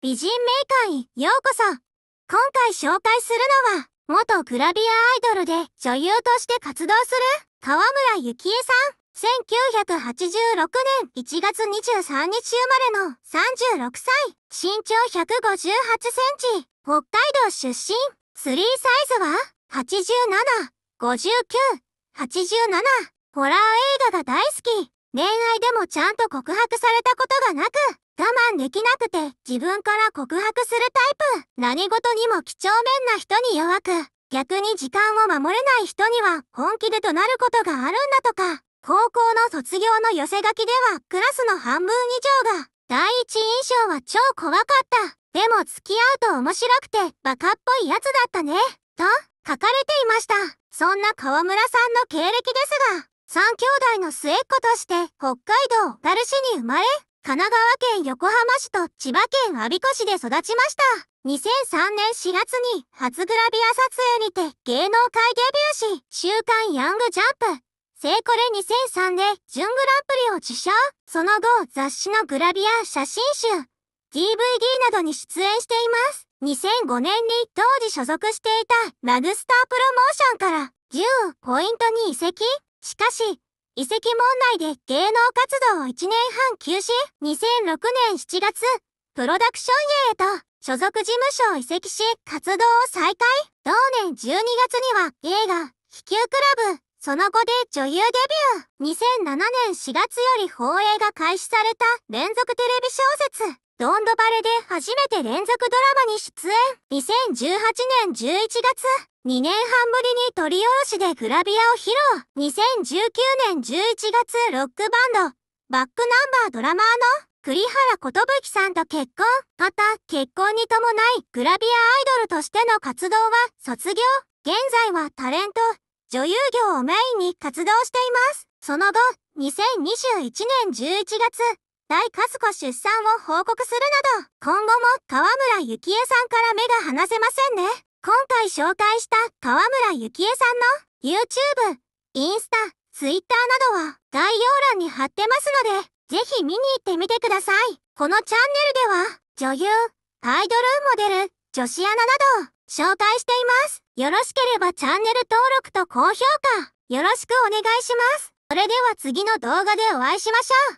美人メーカーへようこそ今回紹介するのは、元グラビアアイドルで女優として活動する、河村幸恵さん。1986年1月23日生まれの36歳。身長158センチ。北海道出身。スリーサイズは、87、59、87。ホラー映画が大好き。恋愛でもちゃんと告白されたことがなく、我慢できなくて自分から告白するタイプ。何事にも几帳面な人に弱く、逆に時間を守れない人には本気で怒鳴ることがあるんだとか。高校の卒業の寄せ書きではクラスの半分以上が第一印象は超怖かった。でも付き合うと面白くてバカっぽいやつだったね。と書かれていました。そんな河村さんの経歴ですが、3兄弟の末っ子として北海道ダル市に生まれ、神奈川県横浜市と千葉県我孫子市で育ちました。2003年4月に初グラビア撮影にて芸能界デビューし、週刊ヤングジャンプ、聖コレ2003で準グランプリを受賞。その後、雑誌のグラビア写真集、DVD などに出演しています。2005年に当時所属していたラグスタープロモーションから10ポイントに移籍。しかし、遺跡問題で芸能活動を1年半休止 ?2006 年7月、プロダクション A へと所属事務所を移籍し活動を再開。同年12月には映画、飛球クラブ、その後で女優デビュー。2007年4月より放映が開始された連続テレビ小説、ドンドバレで初めて連続ドラマに出演。2018年11月、2年半ぶりに取り下ろしでグラビアを披露。2019年11月ロックバンド、バックナンバードラマーの栗原寿さんと結婚。また、結婚に伴いグラビアアイドルとしての活動は卒業。現在はタレント、女優業をメインに活動しています。その後、2021年11月、大和子出産を報告するなど、今後も川村幸恵さんから目が離せませんね。今回紹介した河村幸恵さんの YouTube、インスタ、Twitter などは概要欄に貼ってますので、ぜひ見に行ってみてください。このチャンネルでは、女優、アイドルモデル、女子アナなど、紹介しています。よろしければチャンネル登録と高評価、よろしくお願いします。それでは次の動画でお会いしましょう。